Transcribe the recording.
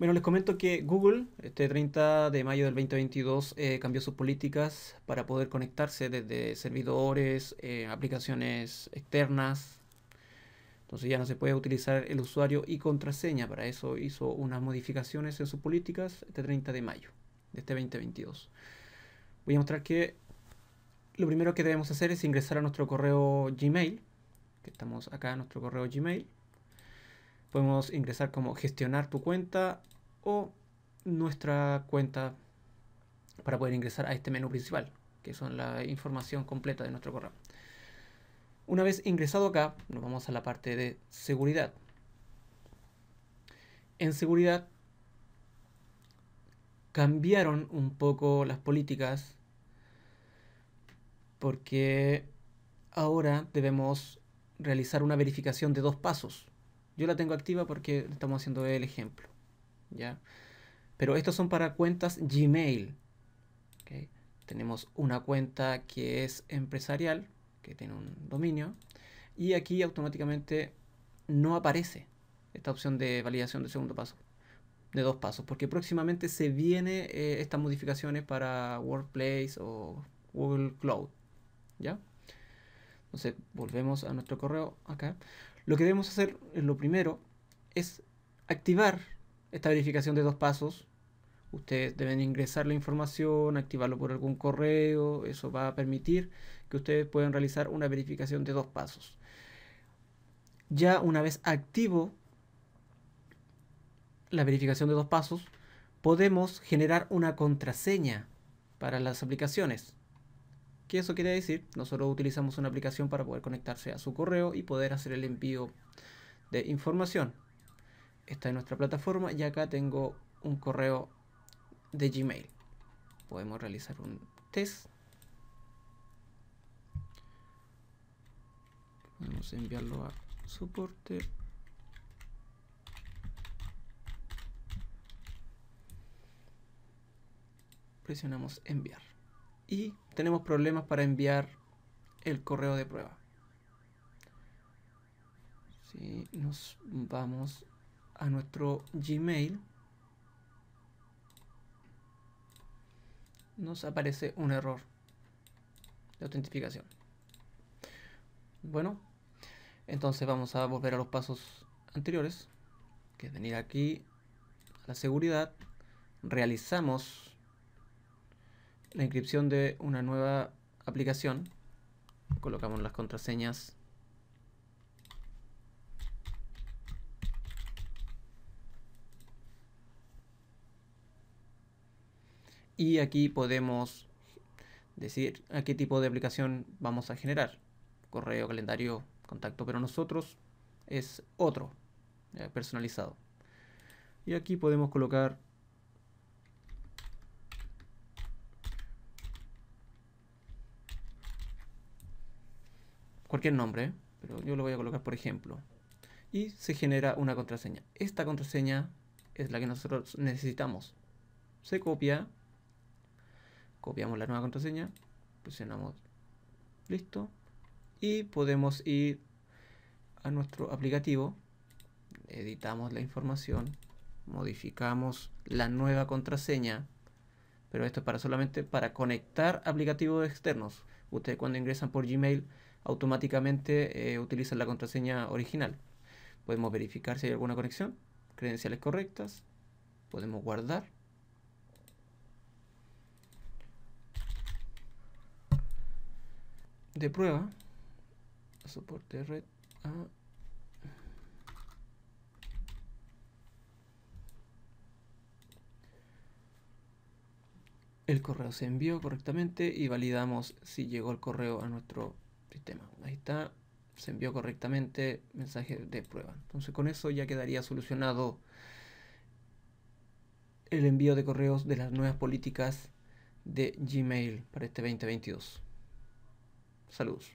Bueno, les comento que Google, este 30 de mayo del 2022, eh, cambió sus políticas para poder conectarse desde servidores, eh, aplicaciones externas. Entonces ya no se puede utilizar el usuario y contraseña. Para eso hizo unas modificaciones en sus políticas este 30 de mayo de este 2022. Voy a mostrar que lo primero que debemos hacer es ingresar a nuestro correo Gmail. Que estamos acá en nuestro correo Gmail. Podemos ingresar como gestionar tu cuenta o nuestra cuenta para poder ingresar a este menú principal, que son la información completa de nuestro correo. Una vez ingresado acá, nos vamos a la parte de seguridad. En seguridad cambiaron un poco las políticas porque ahora debemos realizar una verificación de dos pasos. Yo la tengo activa porque estamos haciendo el ejemplo. ¿ya? Pero estos son para cuentas Gmail. Tenemos una cuenta que es empresarial, que tiene un dominio, y aquí automáticamente no aparece esta opción de validación de segundo paso, de dos pasos, porque próximamente se vienen eh, estas modificaciones para Workplace o Google Cloud, ¿ya? Entonces, volvemos a nuestro correo acá. Lo que debemos hacer, lo primero, es activar esta verificación de dos pasos. Ustedes deben ingresar la información, activarlo por algún correo, eso va a permitir que ustedes puedan realizar una verificación de dos pasos. Ya una vez activo la verificación de dos pasos, podemos generar una contraseña para las aplicaciones. ¿Qué eso quiere decir? Nosotros utilizamos una aplicación para poder conectarse a su correo y poder hacer el envío de información. Esta es nuestra plataforma y acá tengo un correo de Gmail. Podemos realizar un test. podemos enviarlo a soporte. Presionamos enviar. Y tenemos problemas para enviar el correo de prueba. Si nos vamos a nuestro Gmail, nos aparece un error de autentificación. Bueno, entonces vamos a volver a los pasos anteriores, que es venir aquí a la seguridad, realizamos la inscripción de una nueva aplicación, colocamos las contraseñas y aquí podemos decir a qué tipo de aplicación vamos a generar. Correo, calendario, contacto, pero nosotros es otro, eh, personalizado. Y aquí podemos colocar cualquier nombre, pero yo lo voy a colocar por ejemplo. Y se genera una contraseña. Esta contraseña es la que nosotros necesitamos. Se copia copiamos la nueva contraseña, presionamos listo y podemos ir a nuestro aplicativo, editamos la información, modificamos la nueva contraseña, pero esto es para solamente para conectar aplicativos externos. Ustedes cuando ingresan por Gmail automáticamente eh, utilizan la contraseña original. Podemos verificar si hay alguna conexión, credenciales correctas, podemos guardar de prueba soporte red el correo se envió correctamente y validamos si llegó el correo a nuestro sistema. Ahí está, se envió correctamente mensaje de prueba. Entonces con eso ya quedaría solucionado el envío de correos de las nuevas políticas de Gmail para este 2022. Saludos.